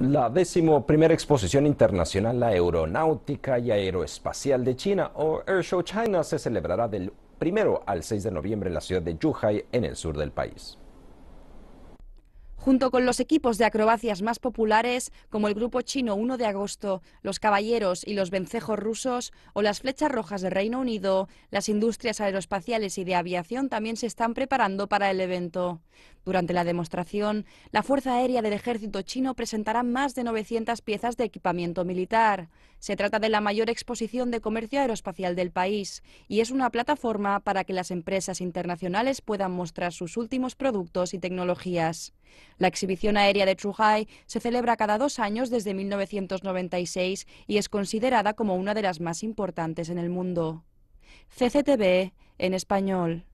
la décimo primera exposición internacional la aeronáutica y aeroespacial de China o Airshow China se celebrará del primero al 6 de noviembre en la ciudad de Zhuhai, en el sur del país. Junto con los equipos de acrobacias más populares, como el grupo chino 1 de agosto, los caballeros y los vencejos rusos o las flechas rojas del Reino Unido, las industrias aeroespaciales y de aviación también se están preparando para el evento. Durante la demostración, la Fuerza Aérea del Ejército chino presentará más de 900 piezas de equipamiento militar. Se trata de la mayor exposición de comercio aeroespacial del país y es una plataforma para que las empresas internacionales puedan mostrar sus últimos productos y tecnologías. La exhibición aérea de Zhuhai se celebra cada dos años desde 1996 y es considerada como una de las más importantes en el mundo. CCTV en español.